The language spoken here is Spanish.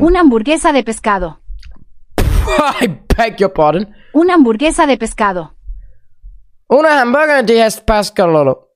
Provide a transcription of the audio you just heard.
Una hamburguesa de pescado. I beg your pardon. Una hamburguesa de pescado. Una hamburguesa de pescado.